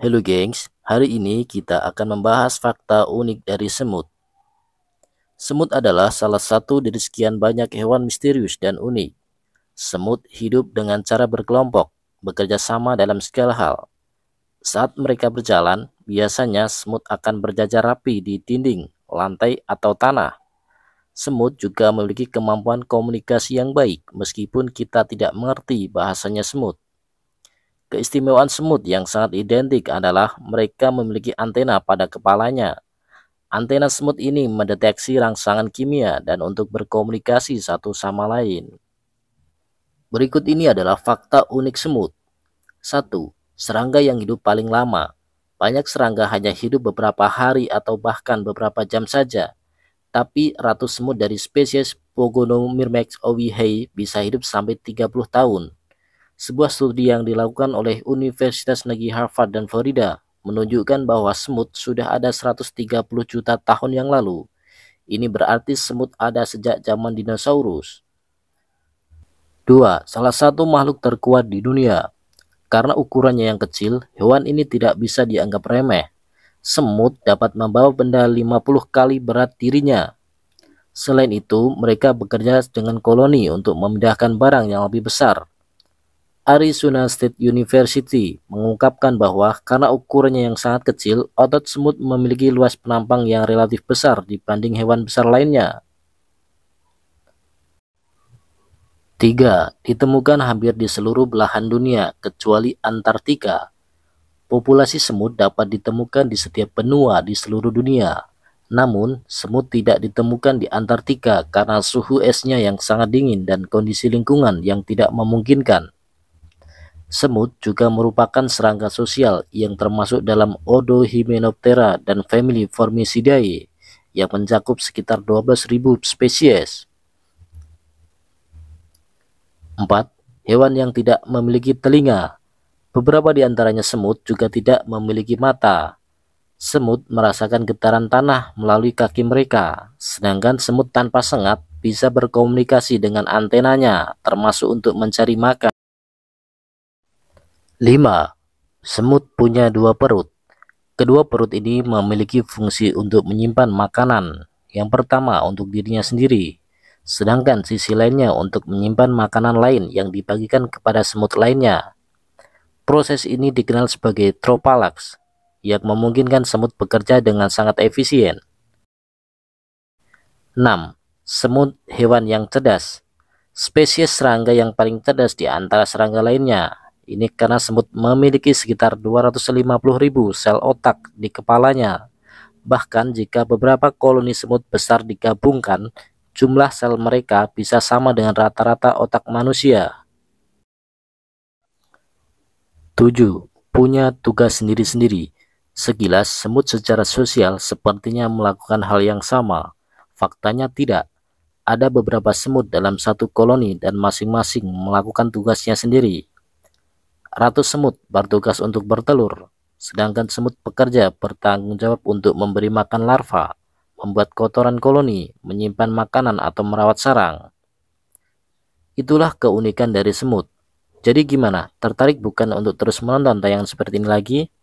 Halo gengs, hari ini kita akan membahas fakta unik dari semut. Semut adalah salah satu dari sekian banyak hewan misterius dan unik. Semut hidup dengan cara berkelompok, bekerja sama dalam segala hal. Saat mereka berjalan, biasanya semut akan berjajar rapi di dinding, lantai, atau tanah. Semut juga memiliki kemampuan komunikasi yang baik meskipun kita tidak mengerti bahasanya semut. Keistimewaan semut yang sangat identik adalah mereka memiliki antena pada kepalanya. Antena semut ini mendeteksi rangsangan kimia dan untuk berkomunikasi satu sama lain. Berikut ini adalah fakta unik semut. 1. Serangga yang hidup paling lama. Banyak serangga hanya hidup beberapa hari atau bahkan beberapa jam saja. Tapi ratus semut dari spesies Pogonomyrmex owihei bisa hidup sampai 30 tahun. Sebuah studi yang dilakukan oleh Universitas Negeri Harvard dan Florida menunjukkan bahwa semut sudah ada 130 juta tahun yang lalu. Ini berarti semut ada sejak zaman dinosaurus. 2. Salah satu makhluk terkuat di dunia. Karena ukurannya yang kecil, hewan ini tidak bisa dianggap remeh. Semut dapat membawa benda 50 kali berat dirinya. Selain itu, mereka bekerja dengan koloni untuk memindahkan barang yang lebih besar. Arizona State University mengungkapkan bahwa karena ukurannya yang sangat kecil, otot semut memiliki luas penampang yang relatif besar dibanding hewan besar lainnya. 3. Ditemukan hampir di seluruh belahan dunia kecuali Antartika. Populasi semut dapat ditemukan di setiap benua di seluruh dunia. Namun, semut tidak ditemukan di Antartika karena suhu esnya yang sangat dingin dan kondisi lingkungan yang tidak memungkinkan. Semut juga merupakan serangga sosial yang termasuk dalam Odo Hymenoptera dan family Formicidae yang mencakup sekitar 12.000 spesies. 4. Hewan yang tidak memiliki telinga. Beberapa di antaranya semut juga tidak memiliki mata. Semut merasakan getaran tanah melalui kaki mereka, sedangkan semut tanpa sengat bisa berkomunikasi dengan antenanya, termasuk untuk mencari makan. 5. Semut punya dua perut. Kedua perut ini memiliki fungsi untuk menyimpan makanan. Yang pertama untuk dirinya sendiri, sedangkan sisi lainnya untuk menyimpan makanan lain yang dibagikan kepada semut lainnya. Proses ini dikenal sebagai tropalax, yang memungkinkan semut bekerja dengan sangat efisien. 6. Semut hewan yang cerdas. Spesies serangga yang paling cerdas di antara serangga lainnya ini karena semut memiliki sekitar 250.000 sel otak di kepalanya. Bahkan jika beberapa koloni semut besar digabungkan, jumlah sel mereka bisa sama dengan rata-rata otak manusia. 7. Punya tugas sendiri-sendiri. Sekilas, semut secara sosial sepertinya melakukan hal yang sama. Faktanya tidak. Ada beberapa semut dalam satu koloni dan masing-masing melakukan tugasnya sendiri. Ratu semut bertugas untuk bertelur, sedangkan semut pekerja bertanggung jawab untuk memberi makan larva, membuat kotoran koloni, menyimpan makanan atau merawat sarang. Itulah keunikan dari semut. Jadi gimana? Tertarik bukan untuk terus menonton tayangan seperti ini lagi?